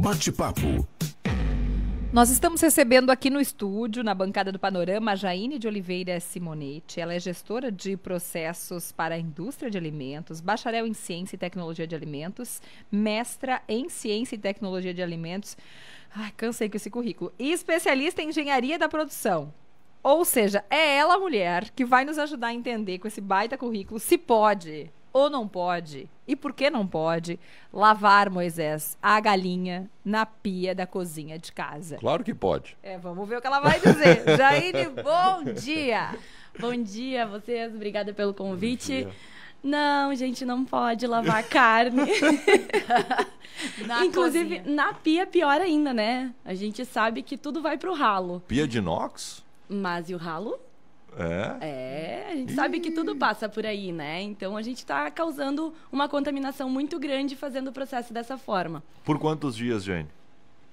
Bate-papo. Nós estamos recebendo aqui no estúdio, na bancada do Panorama, a Jaine de Oliveira Simonetti. Ela é gestora de processos para a indústria de alimentos, bacharel em ciência e tecnologia de alimentos, mestra em ciência e tecnologia de alimentos. Ai, cansei com esse currículo. E especialista em engenharia da produção. Ou seja, é ela a mulher que vai nos ajudar a entender com esse baita currículo se pode ou não pode, e por que não pode, lavar, Moisés, a galinha na pia da cozinha de casa? Claro que pode. É, vamos ver o que ela vai dizer. Jaine, bom dia! Bom dia a vocês, obrigada pelo convite. Não, gente, não pode lavar carne. na Inclusive, cozinha. na pia, pior ainda, né? A gente sabe que tudo vai pro ralo. Pia de inox? Mas e o ralo? É? É, a gente Ih. sabe que tudo passa por aí, né? Então a gente está causando uma contaminação muito grande fazendo o processo dessa forma. Por quantos dias, Jane?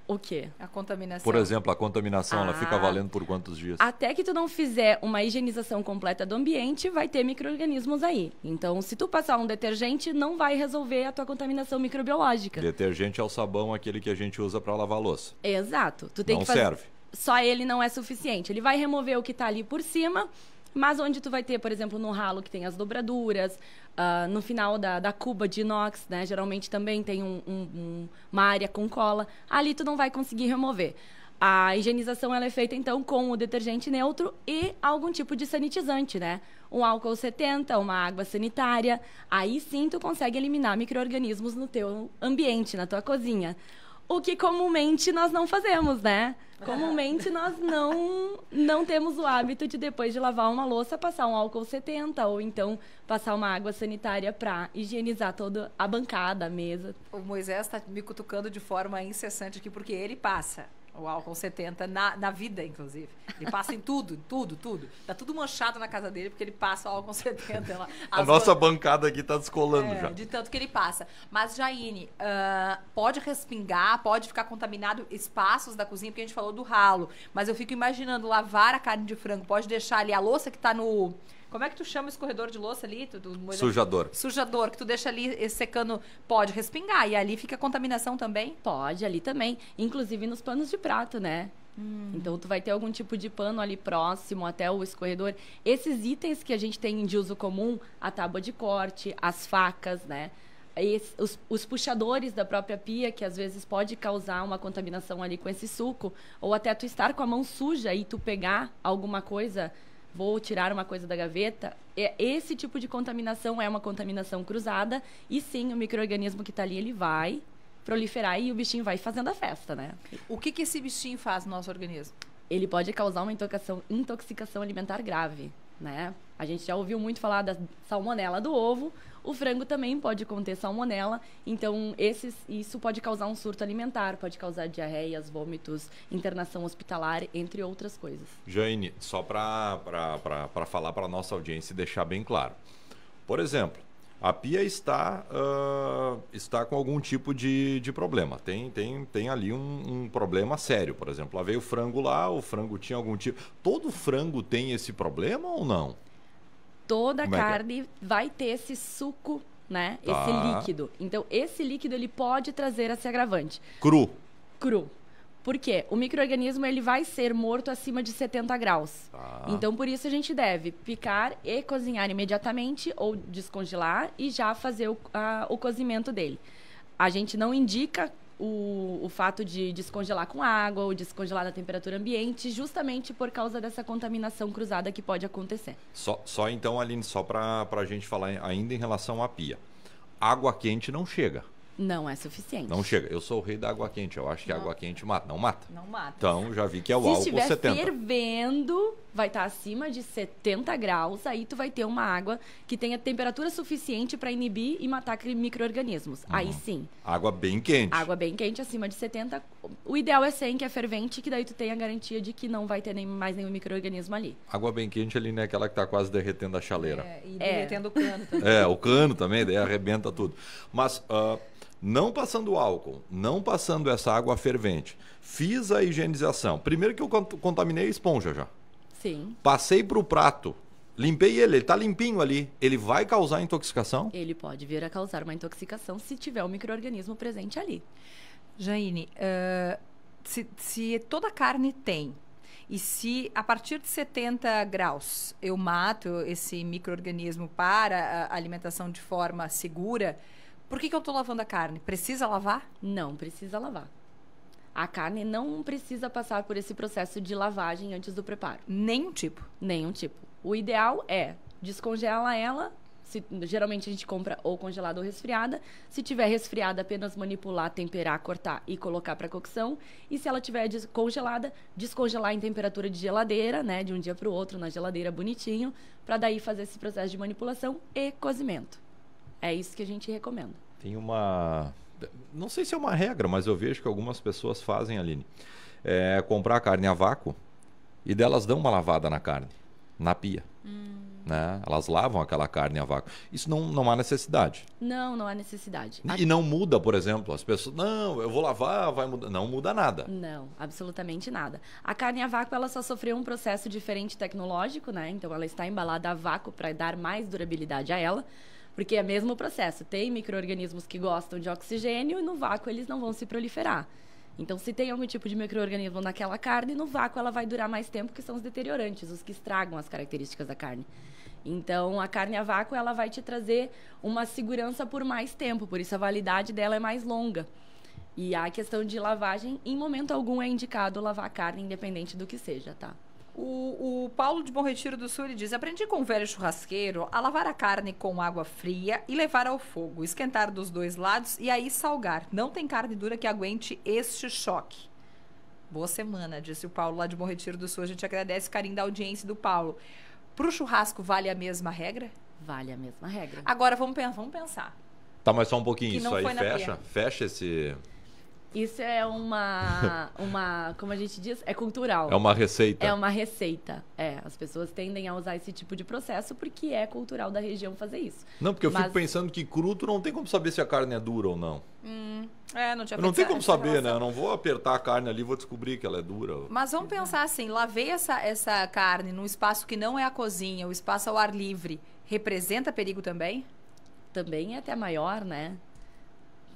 O quê? A contaminação. Por exemplo, a contaminação, ah, ela fica ah. valendo por quantos dias? Até que tu não fizer uma higienização completa do ambiente, vai ter micro-organismos aí. Então, se tu passar um detergente, não vai resolver a tua contaminação microbiológica. Detergente é o sabão, aquele que a gente usa para lavar louça. Exato. Tu tem não que fazer... serve só ele não é suficiente. Ele vai remover o que está ali por cima, mas onde tu vai ter, por exemplo, no ralo que tem as dobraduras, uh, no final da, da cuba de inox, né? Geralmente também tem um, um, uma área com cola. Ali tu não vai conseguir remover. A higienização ela é feita então com o detergente neutro e algum tipo de sanitizante, né? Um álcool 70, uma água sanitária. Aí sim tu consegue eliminar micro-organismos no teu ambiente, na tua cozinha. O que comumente nós não fazemos, né? Comumente nós não não temos o hábito de depois de lavar uma louça passar um álcool 70 ou então passar uma água sanitária para higienizar toda a bancada, a mesa. O Moisés está me cutucando de forma incessante aqui porque ele passa o álcool 70 na, na vida, inclusive. Ele passa em tudo, tudo, tudo. Tá tudo manchado na casa dele porque ele passa o álcool 70. a nossa coisas... bancada aqui tá descolando é, já. De tanto que ele passa. Mas, Jaine, uh, pode respingar, pode ficar contaminado espaços da cozinha, porque a gente falou do ralo. Mas eu fico imaginando lavar a carne de frango, pode deixar ali a louça que tá no como é que tu chama esse corredor de louça ali? Tu, sujador. Sujador, que tu deixa ali eh, secando, pode respingar. E ali fica a contaminação também? Pode, ali também. Inclusive nos panos de prato, né? Hum. Então tu vai ter algum tipo de pano ali próximo até o escorredor. Esses itens que a gente tem de uso comum, a tábua de corte, as facas, né? Esse, os, os, puxadores da própria pia, que às vezes pode causar uma contaminação ali com esse suco, ou até tu estar com a mão suja e tu pegar alguma coisa vou tirar uma coisa da gaveta, é, esse tipo de contaminação é uma contaminação cruzada e sim, o microorganismo que está ali, ele vai proliferar e o bichinho vai fazendo a festa, né? O que, que esse bichinho faz no nosso organismo? Ele pode causar uma intoxicação, intoxicação alimentar grave né? A gente já ouviu muito falar da salmonela do ovo. O frango também pode conter salmonela, então esses, isso pode causar um surto alimentar, pode causar diarreias, vômitos, internação hospitalar, entre outras coisas. Jane, só para falar para a nossa audiência e deixar bem claro. Por exemplo, a pia está, uh, está com algum tipo de, de problema. Tem, tem, tem ali um, um, problema sério. Por exemplo, lá veio o frango lá, o frango tinha algum tipo. Todo frango tem esse problema ou não? Toda é, é carne é? vai ter esse suco, né? Tá. Esse líquido. Então, esse líquido ele pode trazer esse agravante. Cru. Cru. Por quê? O microorganismo ele vai ser morto acima de 70 graus. Ah. Então por isso a gente deve picar e cozinhar imediatamente ou descongelar e já fazer o, a, o cozimento dele. A gente não indica o, o, fato de descongelar com água ou descongelar na temperatura ambiente, justamente por causa dessa contaminação cruzada que pode acontecer. Só, só então, Aline, só para a gente falar ainda em relação à pia. Água quente não chega. Não é suficiente. Não chega. Eu sou o rei da água quente. Eu acho que não. a água quente mata. Não mata. Não mata. Então, já vi que é o Se álcool estiver 70. Se fervendo, vai estar tá acima de 70 graus. Aí tu vai ter uma água que tenha temperatura suficiente para inibir e matar micro-organismos. Uhum. Aí sim. Água bem quente. Água bem quente, acima de 70. O ideal é 100, que é fervente, que daí tu tem a garantia de que não vai ter nem, mais nenhum micro-organismo ali. Água bem quente ali, né? Aquela que tá quase derretendo a chaleira. É, e é. derretendo é. o cano também. É, o cano também, daí arrebenta tudo. Mas... Uh, não passando álcool, não passando essa água fervente, fiz a higienização. Primeiro que eu contaminei a esponja já. Sim. Passei para o prato, limpei ele, ele está limpinho ali. Ele vai causar intoxicação? Ele pode vir a causar uma intoxicação se tiver um microorganismo presente ali. Jaine, uh, se, se toda carne tem e se a partir de 70 graus eu mato esse microorganismo para a alimentação de forma segura, por que, que eu estou lavando a carne? Precisa lavar? Não, precisa lavar. A carne não precisa passar por esse processo de lavagem antes do preparo. Nenhum tipo? Nenhum tipo. O ideal é descongela ela. Se, geralmente a gente compra ou congelada ou resfriada. Se tiver resfriada, apenas manipular, temperar, cortar e colocar para cocção. E se ela tiver congelada, descongelar em temperatura de geladeira, né, de um dia para o outro na geladeira bonitinho, para daí fazer esse processo de manipulação e cozimento. É isso que a gente recomenda. Tem uma. Não sei se é uma regra, mas eu vejo que algumas pessoas fazem, Aline. É comprar carne a vácuo e delas dão uma lavada na carne, na pia. Hum. Né? Elas lavam aquela carne a vácuo. Isso não, não há necessidade. Não, não há necessidade. E a... não muda, por exemplo, as pessoas, não, eu vou lavar, vai mudar. Não muda nada. Não, absolutamente nada. A carne a vácuo, ela só sofreu um processo diferente tecnológico, né? Então ela está embalada a vácuo para dar mais durabilidade a ela. Porque é o mesmo processo. Tem micro-organismos que gostam de oxigênio e no vácuo eles não vão se proliferar. Então, se tem algum tipo de microorganismo naquela carne, no vácuo ela vai durar mais tempo, que são os deteriorantes, os que estragam as características da carne. Então, a carne a vácuo ela vai te trazer uma segurança por mais tempo, por isso a validade dela é mais longa. E a questão de lavagem, em momento algum é indicado lavar a carne, independente do que seja, tá? O, o, Paulo de Bom Retiro do Sul ele diz: Aprendi com um velho churrasqueiro a lavar a carne com água fria e levar ao fogo, esquentar dos dois lados e aí salgar. Não tem carne dura que aguente este choque. Boa semana, disse o Paulo lá de Bom Retiro do Sul. A gente agradece o carinho da audiência do Paulo. Para o churrasco, vale a mesma regra? Vale a mesma regra. Agora vamos, vamos pensar. Tá, mas só um pouquinho. Isso aí fecha, fecha esse. Isso é uma, uma, como a gente diz, é cultural. É uma receita. É uma receita. É, as pessoas tendem a usar esse tipo de processo porque é cultural da região fazer isso. Não, porque eu Mas... fico pensando que cruto não tem como saber se a carne é dura ou não. Hum, é, não tinha. Eu não tem como saber, relação. né? Eu não vou apertar a carne ali, vou descobrir que ela é dura. Mas vamos pensar assim, lavei essa essa carne num espaço que não é a cozinha, o espaço ao ar livre, representa perigo também? Também é até maior, né?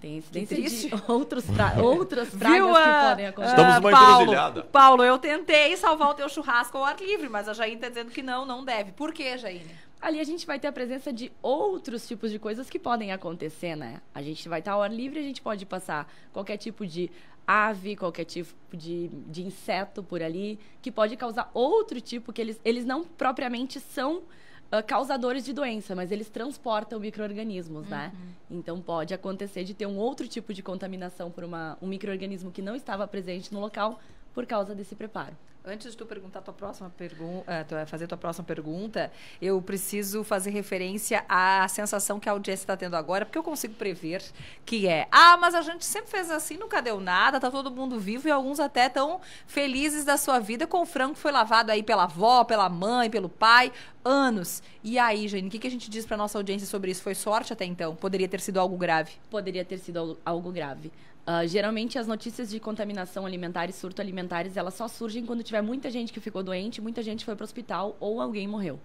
Tem incidência de outros outras pragas Viu, que podem acontecer. Estamos ah, numa Paulo, Paulo, eu tentei salvar o teu churrasco ao ar livre, mas a Jaine está dizendo que não, não deve. Por quê, Jaine? Ali a gente vai ter a presença de outros tipos de coisas que podem acontecer, né? A gente vai estar ao ar livre, a gente pode passar qualquer tipo de ave, qualquer tipo de, de inseto por ali, que pode causar outro tipo que eles, eles não propriamente são uh, causadores de doença, mas eles transportam micro-organismos, né? uhum. né? Então pode acontecer de ter um outro tipo de contaminação por uma, um micro-organismo que não estava presente no local, por causa desse preparo. Antes de tu perguntar tua próxima pergunta, eh, eh, fazer tua próxima pergunta, eu preciso fazer referência à sensação que a audiência está tendo agora, porque eu consigo prever que é, ah, mas a gente sempre fez assim, nunca deu nada, tá todo mundo vivo e alguns até tão felizes da sua vida com o frango que foi lavado aí pela avó, pela mãe, pelo pai, anos. E aí, Jane, o que, que a gente diz para nossa audiência sobre isso? Foi sorte até então? Poderia ter sido algo grave? Poderia ter sido algo grave. Uh, geralmente as notícias de contaminação alimentar e surto alimentares elas só surgem quando tiver muita gente que ficou doente, muita gente foi para o hospital ou alguém morreu.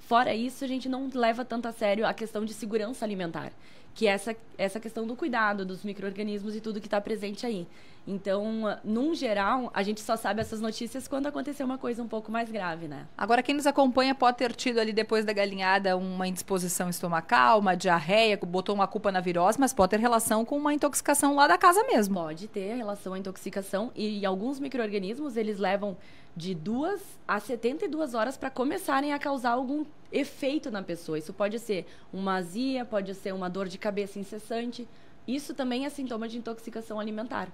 Fora isso, a gente não leva tanto a sério a questão de segurança alimentar, que é essa, essa questão do cuidado dos micro-organismos e tudo que está presente aí. Então, ah, num geral, a gente só sabe essas notícias quando aconteceu uma coisa um pouco mais grave, né? Agora, quem nos acompanha pode ter tido ali depois da galinhada uma indisposição estomacal, uma diarreia, botou uma culpa na virose, mas pode ter relação com uma intoxicação lá da casa mesmo. Pode ter relação à intoxicação e alguns micro-organismos, eles levam de duas a 72 horas para começarem a causar algum efeito na pessoa. Isso pode ser uma azia, pode ser uma dor de cabeça incessante. Isso também é sintoma de intoxicação alimentar.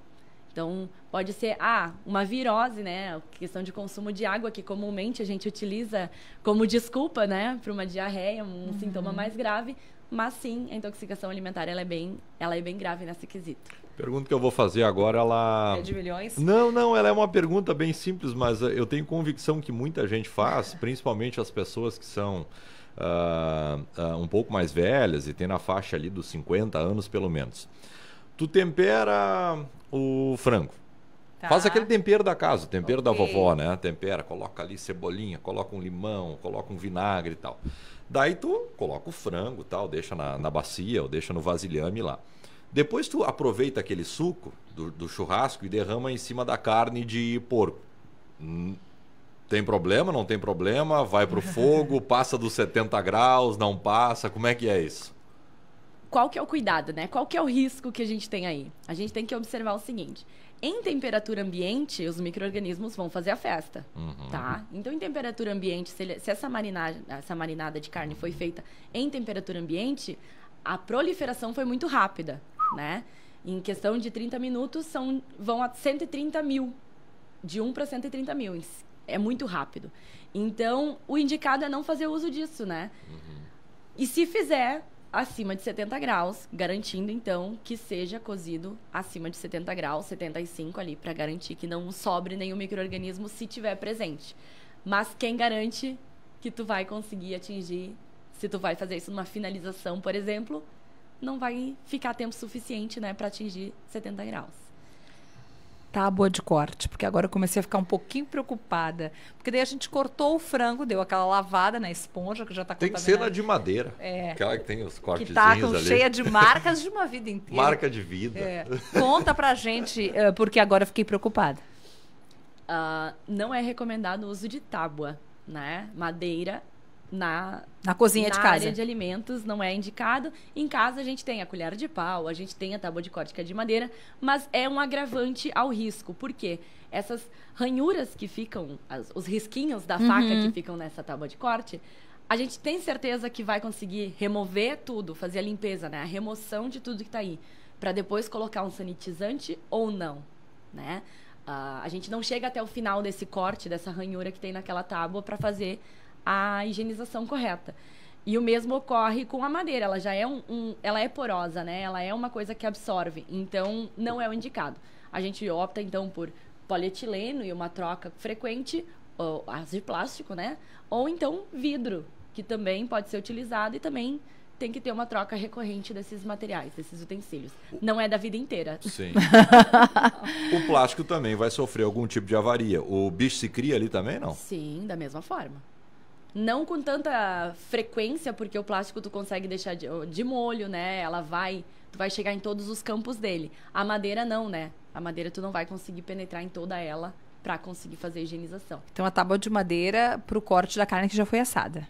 Então, pode ser, ah, uma virose, né? questão de consumo de água, que comumente a gente utiliza como desculpa, né? Para uma diarreia, um uhum. sintoma mais grave. Mas sim, a intoxicação alimentar, ela é bem, ela é bem grave nesse quesito. Pergunta que eu vou fazer agora, ela... É de milhões? Não, não, ela é uma pergunta bem simples, mas eh, eu tenho convicção que muita gente faz, principalmente as pessoas que são... Uh, uh, um pouco mais velhas e tem na faixa ali dos 50 anos pelo menos. Tu tempera o frango. Tá. Faz aquele tempero da casa, tempero okay. da vovó, né? Tempera, coloca ali cebolinha, coloca um limão, coloca um vinagre e tal. Daí tu coloca o frango tal, deixa na, na bacia ou deixa no vasilhame lá. Depois tu aproveita aquele suco do, do churrasco e derrama em cima da carne de porco. Hum, tem problema, não tem problema? Vai pro fogo, passa dos 70 graus, não passa? Como é que é isso? qual que é o cuidado, né? Qual que é o risco que a gente tem aí? A gente tem que observar o seguinte. Em temperatura ambiente, os micro-organismos vão fazer a festa, uhum. tá? Então, em temperatura ambiente, se, ele, se essa, marinada, essa marinada de carne foi feita em temperatura ambiente, a proliferação foi muito rápida, né? Em questão de 30 minutos, são, vão a 130 mil. De 1 para 130 mil. É muito rápido. Então, o indicado é não fazer uso disso, né? Uhum. E se fizer, acima de 70 graus, garantindo então que seja cozido acima de 70 graus, 75 ali, para garantir que não sobre nenhum microorganismo se tiver presente. Mas quem garante que tu vai conseguir atingir, se tu vai fazer isso numa finalização, por exemplo, não vai ficar tempo suficiente, né, para atingir 70 graus tábua de corte, porque agora eu comecei a ficar um pouquinho preocupada. Porque daí a gente cortou o frango, deu aquela lavada na esponja que já está Tem cena de madeira. É. Aquela que tem os cortes que tá ali. cheia de marcas de uma vida inteira. Marca de vida. É. Conta pra gente, eh, porque agora fiquei preocupada. Uh, não é recomendado o uso de tábua, né? Madeira na, na cozinha na de casa. Na área de alimentos não é indicado. Em casa a gente tem a colher de pau, a gente tem a tábua de corte que é de madeira, mas é um agravante ao risco. Por quê? Essas ranhuras que ficam, as, os risquinhos da uhum. faca que ficam nessa tábua de corte, a gente tem certeza que vai conseguir remover tudo, fazer a limpeza, né? A remoção de tudo que está aí, para depois colocar um sanitizante ou não, né? Uh, a gente não chega até o final desse corte, dessa ranhura que tem naquela tábua para fazer a higienização correta. E o mesmo ocorre com a madeira, ela já é um, um, ela é porosa, né? Ela é uma coisa que absorve, então não é o indicado. A gente opta então por polietileno e uma troca frequente, ou as de plástico, né? Ou então vidro, que também pode ser utilizado e também tem que ter uma troca recorrente desses materiais, desses utensílios. Não é da vida inteira. Sim. o plástico também vai sofrer algum tipo de avaria. O bicho se cria ali também, não? Sim, da mesma forma. Não com tanta frequência, porque o plástico tu consegue deixar de, oh, de molho, né? Ela vai, tu vai chegar em todos os campos dele. A madeira não, né? A madeira tu não vai conseguir penetrar em toda ela para conseguir fazer a higienização. Então a tábua de madeira pro corte da carne que já foi assada.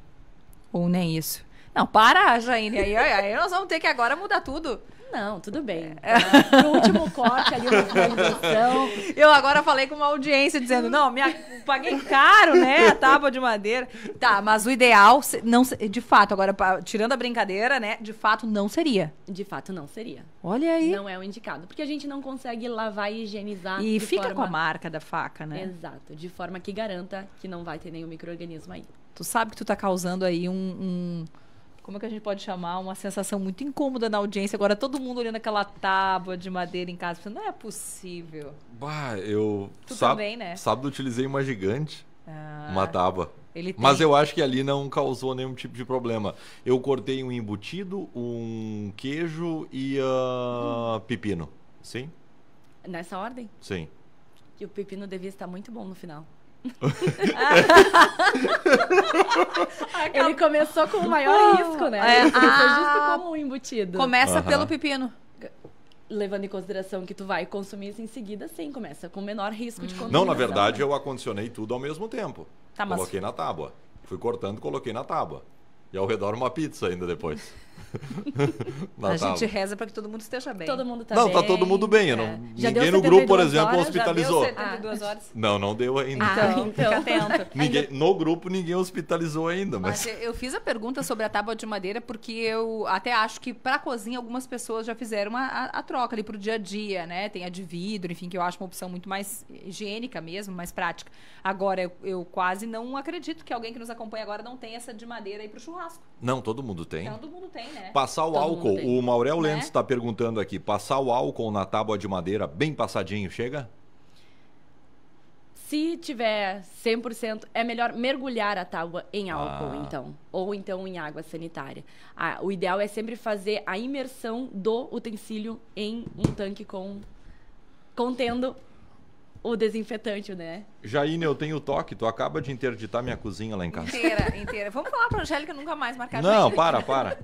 Ou nem isso. Não, para, Jaine. Aí, aí nós vamos ter que agora mudar tudo não, tudo bem. No tá? último corte ali, uma finalização. Eu agora falei com uma audiência dizendo, não, me paguei caro, né, a tábua de madeira. Tá, mas o ideal, não, de fato, agora, tirando a brincadeira, né, de fato não seria. De fato não seria. Olha aí. Não é o indicado, porque a gente não consegue lavar e higienizar. E fica forma... com a marca da faca, né? Exato, de forma que garanta que não vai ter nenhum microorganismo aí. Tu sabe que tu tá causando aí um... um como é que a gente pode chamar, uma sensação muito incômoda na audiência. Agora todo mundo olhando aquela tábua de madeira em casa, pensando, não é possível. Bah, eu. Tu Sá também, né? Sábado utilizei uma gigante, ah, uma tábua. Tem... Mas eu acho que ali não causou nenhum tipo de problema. Eu cortei um embutido, um queijo e uh, hum. pepino. Sim? Nessa ordem? Sim. E o pepino devia estar muito bom no final. Ele começou com o maior risco, né? É. Ele ah, justo como embutido. Começa uhum. pelo pepino levando em consideração que tu vai consumir isso em seguida, sim, começa com menor risco de contaminação. Não, na verdade, né? eu acondicionei tudo ao mesmo tempo. Tá, mas... Coloquei na tábua. Fui cortando, coloquei na tábua. E ao redor uma pizza ainda depois. a gente reza para que todo mundo esteja bem. Todo mundo tá não, tá bem. tá todo mundo bem. Não, é. ninguém no grupo, por exemplo, horas, hospitalizou. Já deu 72 ah. horas? Não, não deu ainda. Ah, então, então fica atento. Então, ninguém, no grupo, ninguém hospitalizou ainda. Mas... mas... eu fiz a pergunta sobre a tábua de madeira porque eu até acho que para cozinha algumas pessoas já fizeram a, a, a troca ali para o dia a dia, né? Tem a de vidro, enfim, que eu acho uma opção muito mais higiênica mesmo, mais prática. Agora, eu, eu quase não acredito que alguém que nos acompanha agora não tenha essa de madeira aí para o churrasco. Não, todo mundo tem. Todo mundo tem, né? É, passar o álcool, o Maurel né? Lentes está perguntando aqui, passar o álcool na tábua de madeira bem passadinho, chega? Se tiver 100%, é melhor mergulhar a tábua em álcool, ah. então. Ou então em água sanitária. Ah, o ideal é sempre fazer a imersão do utensílio em um tanque com contendo o desinfetante, né? Jaine, eu tenho toque. Tu acaba de interditar minha cozinha lá em casa. Inteira, inteira. Vamos falar pra Angélica nunca mais marcar Não, para, para.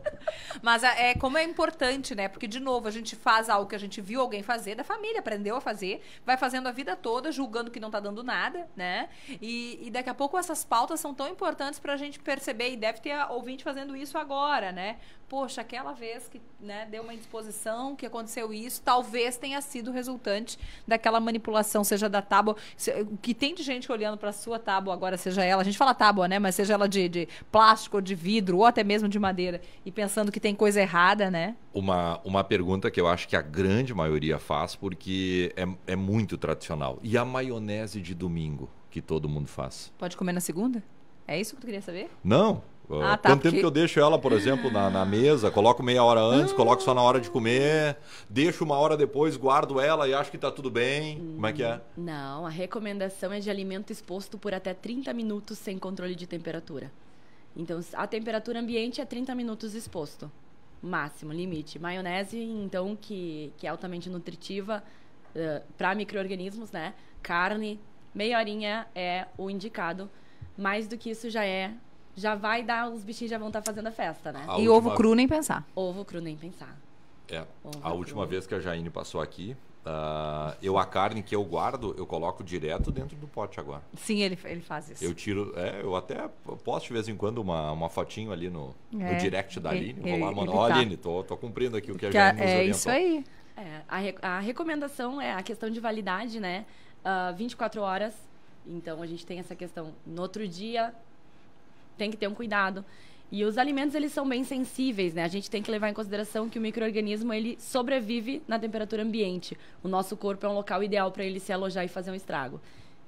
Mas é como é importante, né? Porque, de novo, a gente faz algo que a gente viu alguém fazer, da família, aprendeu a fazer, vai fazendo a vida toda, julgando que não tá dando nada, né? E, e daqui a pouco essas pautas são tão importantes pra gente perceber, e deve ter ouvinte fazendo isso agora, né? Poxa, aquela vez que né, deu uma indisposição, que aconteceu isso, talvez tenha sido resultante daquela manipulação, seja da tábua. O que tem de gente olhando para sua tábua agora, seja ela, a gente fala tábua, né? Mas seja ela de, de plástico, de vidro, ou até mesmo de madeira, e pensando pensando que tem coisa errada, né? Uma, uma pergunta que eu acho que a grande maioria faz, porque é, é muito tradicional. E a maionese de domingo, que todo mundo faz? Pode comer na segunda? É isso que tu queria saber? Não. Ah, ah tá, Quanto porque... tempo que eu deixo ela, por exemplo, na, na mesa? Coloco meia hora antes, ah. coloco só na hora de comer, deixo uma hora depois, guardo ela e acho que tá tudo bem. Hum, Como é que é? Não, a recomendação é de alimento exposto por até 30 minutos sem controle de temperatura. Então, a temperatura ambiente é 30 minutos exposto, máximo, limite. Maionese, então, que, que é altamente nutritiva uh, eh, para micro-organismos, né? Carne, meia horinha é o indicado. Mais do que isso já é já vai dar, os bichinhos já vão estar tá fazendo a festa, né? A e última... ovo cru nem pensar. Ovo cru nem pensar. É. Ovo a última cru. vez que a Jaine passou aqui, Uh, eu a carne que eu guardo, eu coloco direto dentro do pote agora. Sim, ele, ele faz isso. Eu tiro, é, eu até posto de vez em quando uma, uma fotinho ali no, é, no direct da Aline. Ele, vou lá, mano. Ó, tá. Aline, tô, tô cumprindo aqui o que, que a gente nos É isso aí. É, a, re, a, recomendação é a questão de validade, né? Uh, ah, 24 horas. Então a gente tem essa questão no outro dia. Tem que ter um cuidado. E os alimentos, eles são bem sensíveis, né? A gente tem que levar em consideração que o microorganismo, ele sobrevive na temperatura ambiente. O nosso corpo é um local ideal para ele se alojar e fazer um estrago.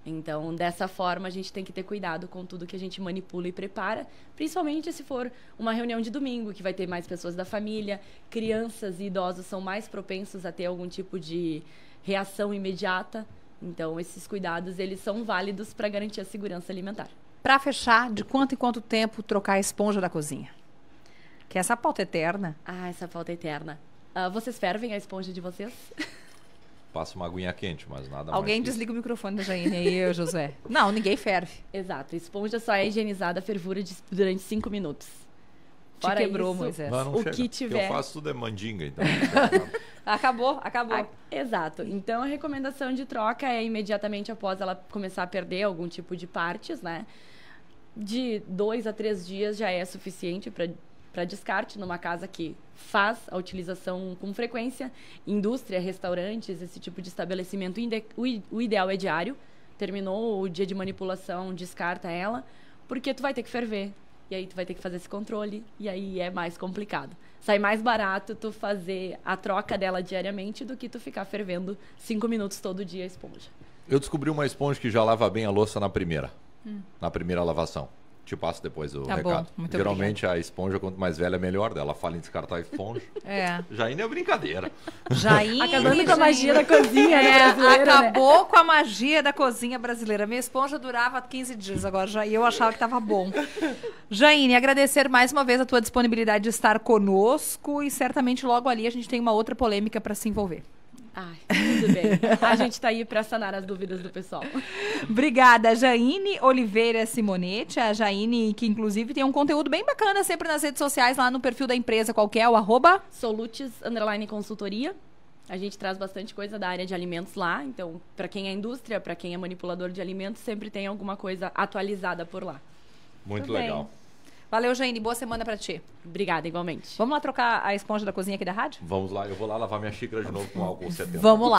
Então, dessa forma, a gente tem que ter cuidado com tudo que a gente manipula e prepara, principalmente se for uma reunião de domingo, que vai ter mais pessoas da família, crianças e idosos são mais propensos a ter algum tipo de reação imediata. Então, esses cuidados, eles são válidos para garantir a segurança alimentar. Para fechar, de quanto em quanto tempo trocar a esponja da cozinha? Que é essa pauta é eterna. Ah, essa pauta é eterna. Uh, vocês fervem a esponja de vocês? Passa uma aguinha quente, mas nada Alguém mais desliga o microfone da Jaine aí, eu, José. Não, ninguém ferve. Exato. Esponja só é higienizada a fervura de, durante cinco minutos. Fora Te quebrou, isso, Moisés. Não, não o chega. que tiver. Eu faço tudo é mandinga, então. acabou, acabou. A... Exato. Então a recomendação de troca é imediatamente após ela começar a perder algum tipo de partes, né? de dois a três dias já é suficiente para descarte numa casa que faz a utilização com frequência. Indústria, restaurantes, esse tipo de estabelecimento, o ideal é diário. Terminou o dia de manipulação, descarta ela, porque tu vai ter que ferver. E aí tu vai ter que fazer esse controle, e aí é mais complicado. Sai mais barato tu fazer a troca dela diariamente do que tu ficar fervendo cinco minutos todo dia a esponja. Eu descobri uma esponja que já lava bem a louça na primeira na primeira lavação. Te passo depois o tá recado. Bom, Geralmente a esponja, quanto mais velha, é melhor. Ela fala em descartar esponja. É. Jaine é brincadeira. Jaine. Acabando é com a magia da cozinha né, é, brasileira. Né? Acabou né? com a magia da cozinha brasileira. Minha esponja durava 15 dias agora já, e eu achava que estava bom. Jaine, agradecer mais uma vez a tua disponibilidade de estar conosco e certamente logo ali a gente tem uma outra polêmica para se envolver. Ah, tudo bem. A gente está aí para sanar as dúvidas do pessoal. Obrigada, Jaine Oliveira Simonetti. A Jaine, que inclusive tem um conteúdo bem bacana sempre nas redes sociais, lá no perfil da empresa, qual é? O arroba? Solutes, underline consultoria. A gente traz bastante coisa da área de alimentos lá. Então, para quem é indústria, para quem é manipulador de alimentos, sempre tem alguma coisa atualizada por lá. Muito Tudo legal. Bem. Valeu, Jane. Boa semana para ti. Obrigada, igualmente. Vamos lá trocar a esponja da cozinha aqui da rádio? Vamos lá, eu vou lá lavar minha xícara de novo com álcool 70. Vamos lá.